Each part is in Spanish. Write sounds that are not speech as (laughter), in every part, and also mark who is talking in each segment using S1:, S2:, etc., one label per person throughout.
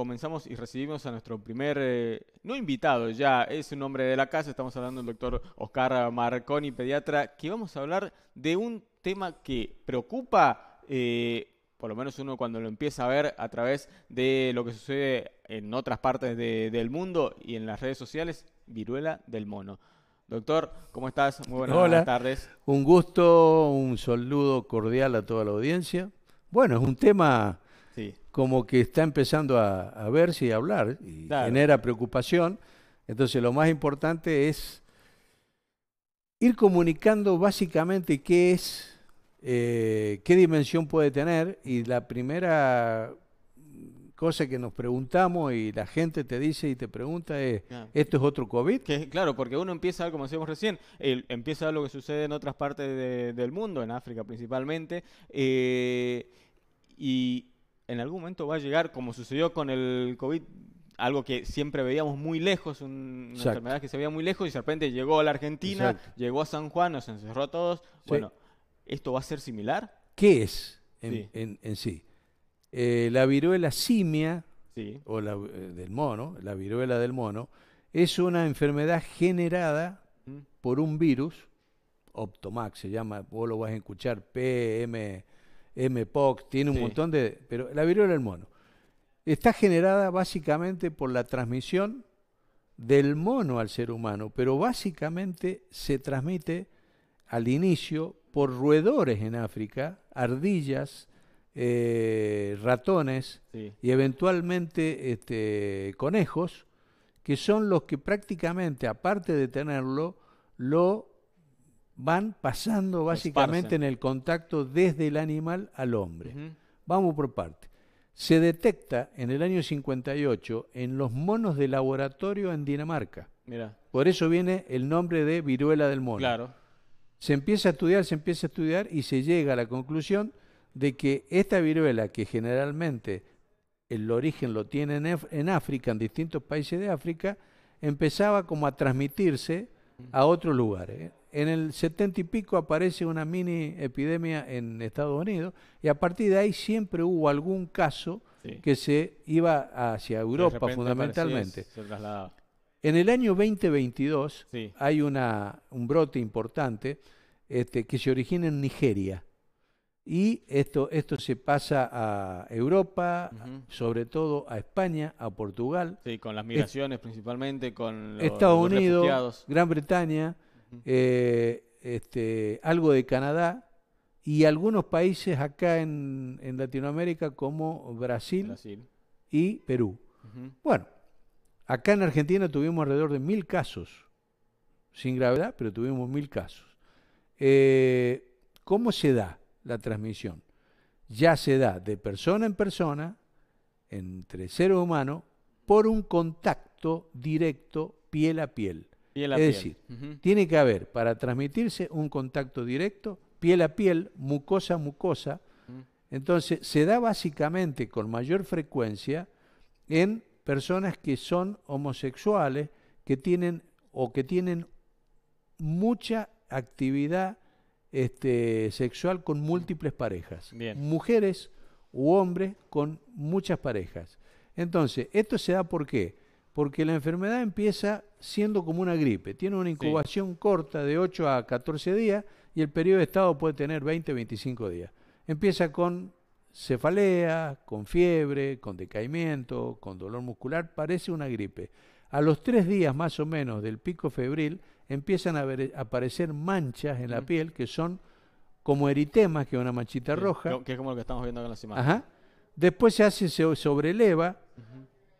S1: comenzamos y recibimos a nuestro primer, eh, no invitado ya, es un hombre de la casa, estamos hablando del doctor Oscar Marconi, pediatra, que vamos a hablar de un tema que preocupa, eh, por lo menos uno cuando lo empieza a ver a través de lo que sucede en otras partes del mundo y en las redes sociales, viruela del mono. Doctor, ¿cómo estás? Muy buenas, buenas tardes.
S2: Un gusto, un saludo cordial a toda la audiencia. Bueno, es un tema como que está empezando a, verse y a hablar y genera preocupación. Entonces lo más importante es ir comunicando básicamente qué es, eh, qué dimensión puede tener y la primera cosa que nos preguntamos y la gente te dice y te pregunta es, ¿esto es otro COVID? claro, porque
S1: uno empieza, como decíamos recién, el empieza lo que sucede en otras partes del mundo, en África principalmente, eh, y, en algún momento va a llegar, como sucedió con el COVID, algo que siempre veíamos muy lejos, una enfermedad que se veía muy lejos y de repente llegó a la Argentina, llegó a San Juan, nos encerró a todos. Bueno, ¿esto va a ser
S2: similar? ¿Qué es en sí? Eh, la viruela simia, o la, eh, del mono, la viruela del mono, es una enfermedad generada mm. por un virus, Optomax se llama, vos lo vas a escuchar, PM M-POC, tiene un montón de... Pero la viruela del mono está generada básicamente por la transmisión del mono al ser humano, pero básicamente se transmite al inicio por roedores en África, ardillas, eh, ratones y eventualmente este, conejos, que son los que prácticamente, aparte de tenerlo, lo van pasando básicamente en el contacto desde el animal al hombre. Vamos por parte. Se detecta en el año 58 en los monos de laboratorio en Dinamarca. Mira, Por eso viene el nombre de viruela del mono. Claro. Se empieza a estudiar, se empieza a estudiar y se llega a la conclusión de que esta viruela, que generalmente el origen lo tiene en, en África, en distintos países de África, empezaba como a transmitirse a otros lugares. ¿eh? en el setenta y pico aparece una mini epidemia en Estados Unidos y a partir de ahí siempre hubo algún caso que se iba hacia Europa fundamentalmente. en el año 2022 hay una, un brote importante este, que se origina en Nigeria. Y esto, esto se pasa a Europa, sobre todo a España, a Portugal.
S1: Sí, con las migraciones principalmente, con los, Estados Unidos,
S2: Gran Bretaña. Eh, este, algo de Canadá y algunos países acá en, Latinoamérica como Brasil, y Perú. Bueno, acá en Argentina tuvimos alrededor de mil casos, sin gravedad, pero tuvimos mil casos. Eh, ¿Cómo se da la transmisión? Ya se da de persona en persona, entre ser humano, por un contacto directo piel a piel es decir, tiene que haber para transmitirse un contacto directo, piel a piel, mucosa a mucosa. Mm. Entonces, se da básicamente con mayor frecuencia en personas que son homosexuales, que tienen o que tienen mucha actividad este, sexual con múltiples parejas. Mujeres u hombres con muchas parejas. Entonces, esto se da por qué? Porque la enfermedad empieza siendo como una gripe. Tiene una incubación corta de 8 a 14 días y el periodo de estado puede tener 20, 25 días. Empieza con cefalea, con fiebre, con decaimiento, con dolor muscular, parece una gripe. A los tres días más o menos del pico febril empiezan a, aparecer manchas en la piel que son como eritemas, que es una manchita roja. Que es como lo que estamos viendo en las imágenes. Ajá. Después se hace, se sobreleva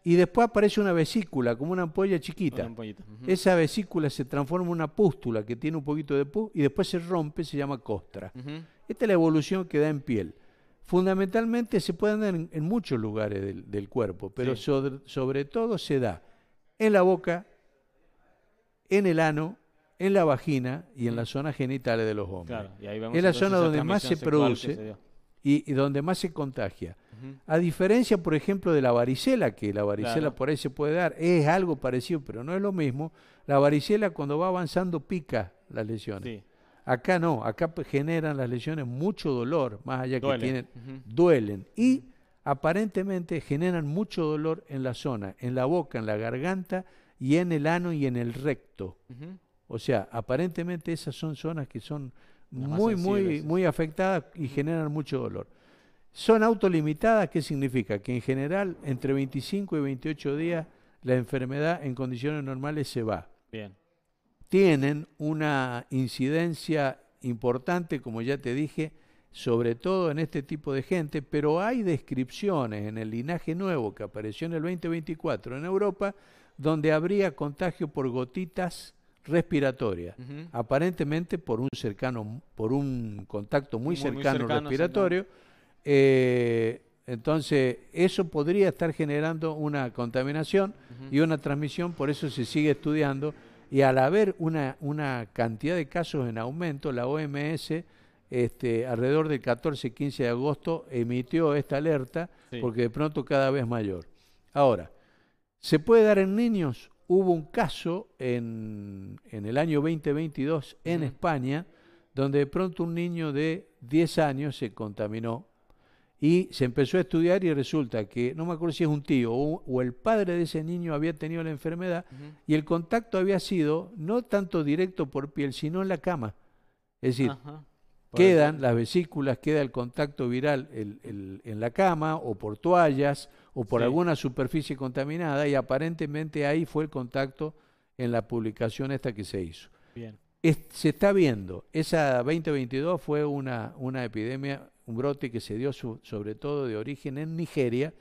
S2: y después aparece una vesícula, como una ampolla chiquita. Esa vesícula se transforma en una pústula que tiene un poquito de pus y después se rompe, se llama costra. Esta es la evolución que da en piel. Fundamentalmente se puede dar en, muchos lugares del, cuerpo, pero sobre, todo se da en la boca, en el ano, en la vagina y en las zonas genitales de los hombres. es la zona donde más se produce y donde más se contagia. A diferencia, por ejemplo, de la varicela, que la varicela por ahí se puede dar, es algo parecido, pero no es lo mismo. La varicela cuando va avanzando pica las lesiones. Acá no, acá generan las lesiones mucho dolor, más allá que tienen, duelen. Y aparentemente generan mucho dolor en la zona, en la boca, en la garganta y en el ano y en el recto. O sea, aparentemente esas son zonas que son muy, muy, muy afectadas y generan mucho dolor. Son autolimitadas, ¿qué significa? Que en general entre 25 y 28 días la enfermedad en condiciones normales se va. Bien. Tienen una incidencia importante, como ya te dije, sobre todo en este tipo de gente, pero hay descripciones en el linaje nuevo que apareció en el 2024 en Europa, donde habría contagio por gotitas respiratorias, aparentemente por un cercano, por un contacto muy, cercano, respiratorio. Eh, entonces, eso podría estar generando una contaminación y una transmisión, por eso se sigue estudiando. Y al haber una, una cantidad de casos en aumento, la OMS este, alrededor del 14-15 de agosto emitió esta alerta porque de pronto cada vez mayor. Ahora, ¿se puede dar en niños? Hubo un caso en, en el año 2022 en España donde de pronto un niño de 10 años se contaminó y se empezó a estudiar y resulta que, no me acuerdo si es un tío o, el padre de ese niño había tenido la enfermedad y el contacto había sido no tanto directo por piel, sino en la cama. Es decir, quedan las vesículas, queda el contacto viral en la cama o por toallas o por alguna superficie contaminada y aparentemente ahí fue el contacto en la publicación esta que se hizo. se está viendo, esa 2022 fue una, una epidemia un brote que se dio sobre todo de origen en Nigeria,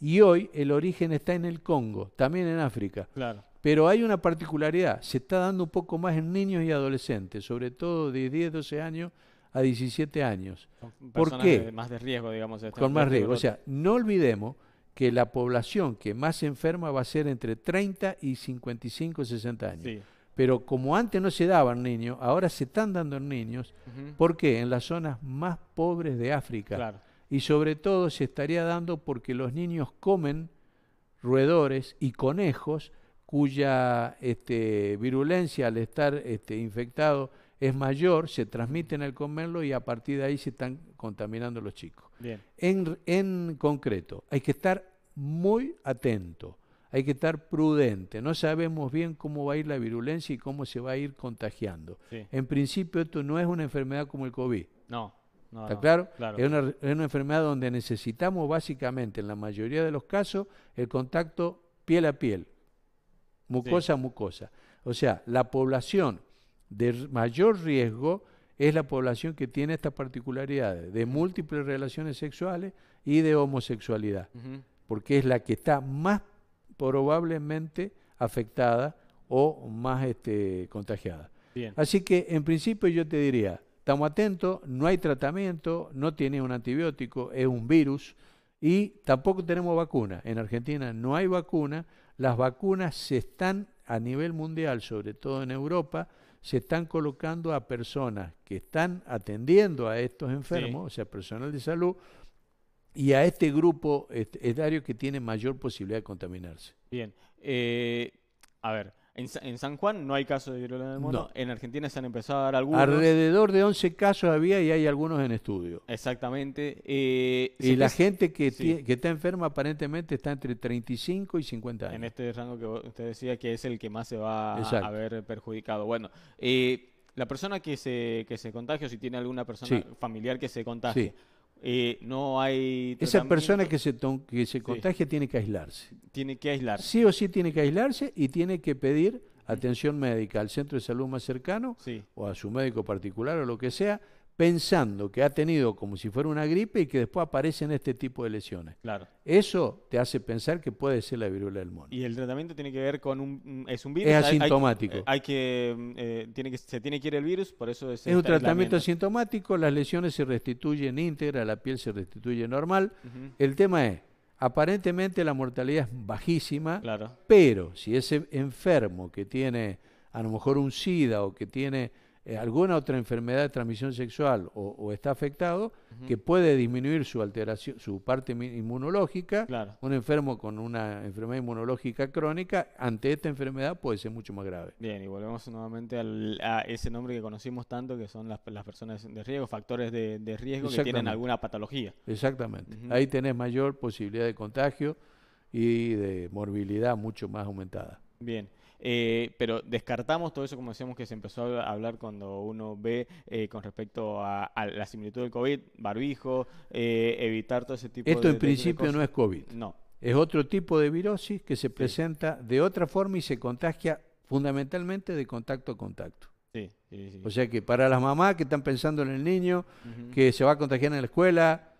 S2: y hoy el origen está en el Congo, también en África. Claro. Pero hay una particularidad, se está dando un poco más en niños y adolescentes, sobre todo de 10, 12 años a 17 años. ¿Por qué? De más de riesgo, digamos. Este Con más riesgo. O sea, no olvidemos que la población que más enferma va a ser entre 30 y 55, 60 años. Sí pero como antes no se daban niños, ahora se están dando en niños, ¿por qué? En las zonas más pobres de África. Y sobre todo se estaría dando porque los niños comen roedores y conejos cuya este, virulencia al estar este, infectado es mayor, se transmiten al comerlo y a partir de ahí se están contaminando los chicos. Bien. En, en concreto, hay que estar muy atento hay que estar prudente. No sabemos bien cómo va a ir la virulencia y cómo se va a ir contagiando. En principio, esto no es una enfermedad como el COVID. No. no ¿Está claro? Es, una, enfermedad donde necesitamos básicamente, en la mayoría de los casos, el contacto piel a piel, mucosa a mucosa. O sea, la población de mayor riesgo es la población que tiene estas particularidades de múltiples relaciones sexuales y de homosexualidad, porque es la que está más probablemente afectada o más este, contagiada. Bien. Así que en principio yo te diría, estamos atentos, no hay tratamiento, no tiene un antibiótico, es un virus y tampoco tenemos vacuna. En Argentina no hay vacuna, las vacunas se están a nivel mundial, sobre todo en Europa, se están colocando a personas que están atendiendo a estos enfermos, o sea, personal de salud, y a este grupo es etario que tiene mayor posibilidad de contaminarse.
S1: Bien. Eh, a ver, en, San Juan no hay casos de viruela del mono. En Argentina se han empezado a dar algunos. Alrededor
S2: de 11 casos había y hay algunos en estudio.
S1: Exactamente. Eh, y la gente que,
S2: está enferma aparentemente está entre
S1: 35
S2: y 50 años. En
S1: este rango que usted decía que es el que más se va a ver perjudicado. Bueno, eh, la persona que se, que se contagia, o si tiene alguna persona familiar que se contagie. Eh, no hay. Esa persona que se, que contagia
S2: tiene que aislarse. Tiene que aislarse. Sí o sí tiene que aislarse y tiene que pedir atención médica al centro de salud más cercano o a su médico particular o lo que sea pensando que ha tenido como si fuera una gripe y que después aparecen este tipo de lesiones. Claro. Eso te hace pensar que puede ser la viruela del mono.
S1: Y el tratamiento tiene que ver con un es un virus. Es asintomático. Hay, que, eh, tiene que se tiene que ir el virus, por eso es. Es un tratamiento
S2: asintomático. Las lesiones se restituyen íntegra, la piel se restituye normal. El tema es aparentemente la mortalidad es bajísima, pero si ese enfermo que tiene a lo mejor un SIDA o que tiene eh, alguna otra enfermedad de transmisión sexual o, está afectado, que puede disminuir su alteración, su parte inmunológica. Un enfermo con una enfermedad inmunológica crónica, ante esta enfermedad puede ser mucho más grave. Bien,
S1: y volvemos nuevamente a ese nombre que conocimos tanto, que son las, personas de riesgo, factores
S2: de, riesgo que tienen
S1: alguna patología. Exactamente. Ahí
S2: tenés mayor posibilidad de contagio y de morbilidad mucho más aumentada.
S1: Bien. Eh, pero descartamos todo eso, como decíamos, que se empezó a hablar cuando uno ve eh, con respecto a, la similitud del COVID, barbijo, eh, evitar todo ese tipo de de Esto en principio no es COVID. No.
S2: Es otro tipo de virosis que se presenta de otra forma y se contagia fundamentalmente de contacto a contacto. Sí, O sea que para las mamás que están pensando en el niño, que se va a contagiar en la escuela,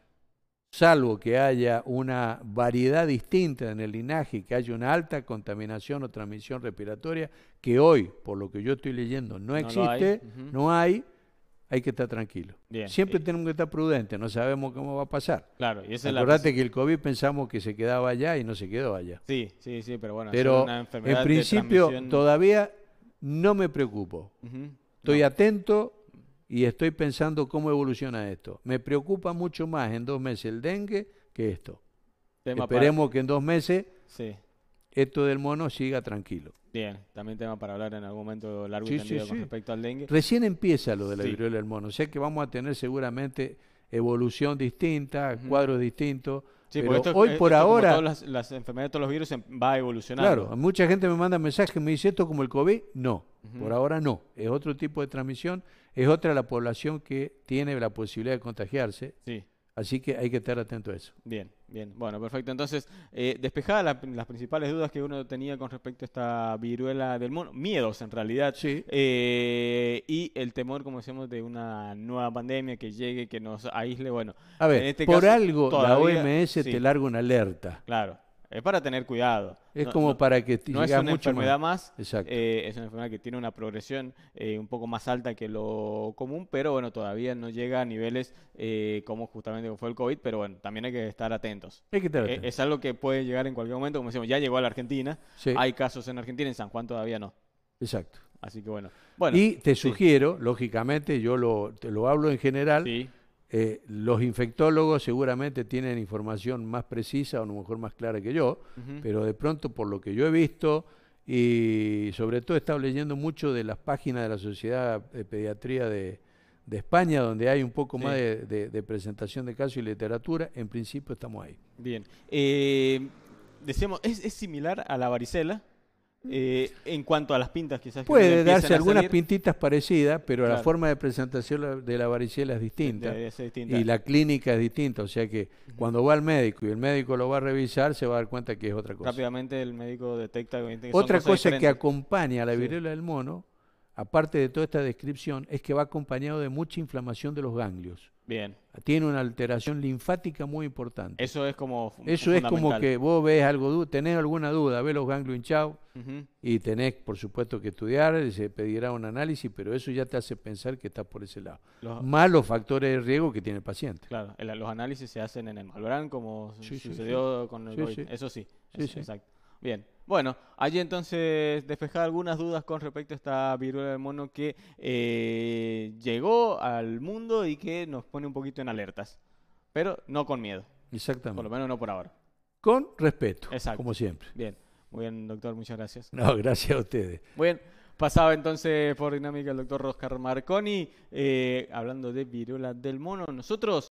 S2: salvo que haya una variedad distinta en el linaje, que haya una alta contaminación o transmisión respiratoria, que hoy, por lo que yo estoy leyendo, no, existe, no hay, hay que estar tranquilo. Siempre tenemos que estar prudentes, no sabemos cómo va a pasar. Claro, y es la... que el COVID pensamos que se quedaba allá y no se quedó allá. Sí, sí, sí, pero bueno, en principio todavía no me preocupo. Estoy atento, y estoy pensando cómo evoluciona esto. Me preocupa mucho más en dos meses el dengue que esto. Esperemos que en dos meses esto del mono siga tranquilo.
S1: Bien, también tema para hablar en algún momento largo y tendido con respecto al dengue. Recién
S2: empieza lo de la viruela del mono. Sé que vamos a tener seguramente evolución distinta, cuadros distintos. hoy por ahora. Como
S1: las, enfermedades, todos los
S2: virus em, va a evolucionar. Claro, mucha gente me manda mensajes, me dice esto como el COVID. No, por ahora no. Es otro tipo de transmisión es otra la población que tiene la posibilidad de contagiarse. Así que hay que estar atento a eso.
S1: Bien, bien. Bueno, perfecto. Entonces, eh, las principales dudas que uno tenía con respecto a esta viruela del mono, miedos en realidad, eh, y el temor, como decíamos, de una nueva pandemia que llegue, que nos aísle. Bueno, a ver, este por algo la OMS te larga una alerta. Claro. Es para tener cuidado. Es como para que No es una mucho enfermedad más. más eh, es una enfermedad que tiene una progresión eh, un poco más alta que lo común, pero bueno, todavía no llega a niveles eh, como justamente fue el COVID, pero bueno, también hay que estar atentos. es algo que puede llegar en cualquier momento, como decimos, ya llegó a la Argentina. Sí. Hay casos en Argentina, en San Juan todavía no.
S2: Exacto. Así
S1: que bueno. y te
S2: sugiero, lógicamente, yo lo, te lo hablo en general. Sí eh, los infectólogos seguramente tienen información más precisa o a lo mejor más clara que yo, pero de pronto por lo que yo he visto y sobre todo he estado leyendo mucho de las páginas de la Sociedad eh, de Pediatría de, España, donde hay un poco más de, presentación de casos y literatura, en principio estamos ahí.
S1: Bien. Eh, decíamos, ¿es, similar a la varicela? Eh, en cuanto a las pintas, quizás. Puede darse algunas
S2: pintitas parecidas, pero la forma de presentación de la varicela es distinta, Y la clínica es distinta. O sea que cuando va al médico y el médico lo va a revisar, se va a dar cuenta que es otra cosa.
S1: Rápidamente el médico detecta que Otra cosa que
S2: acompaña a la viruela del mono, aparte de toda esta descripción, es que va acompañado de mucha inflamación de los ganglios. Bien. Tiene una alteración linfática muy importante. Eso es como. Eso es como que vos ves algo, tenés alguna duda, ves los ganglios hinchados y tenés, por supuesto, que estudiar, y se pedirá un análisis, pero eso ya te hace pensar que está por ese lado. Más los factores de riesgo que tiene el paciente.
S1: Claro, los análisis se hacen en el Malbrán, como sucedió con el COVID. Eso sí, exacto. Bien. Bueno, allí entonces despejar algunas dudas con respecto a esta viruela del mono que eh, llegó al mundo y que nos pone un poquito en alertas, pero no con miedo. Exactamente. Por lo menos no por ahora. Con respeto, Exacto. como siempre. Bien, muy bien, doctor, muchas gracias. No, (laughs) gracias a ustedes. Muy bien, pasaba entonces por dinámica el doctor Oscar Marconi, eh, hablando de viruela del mono. Nosotros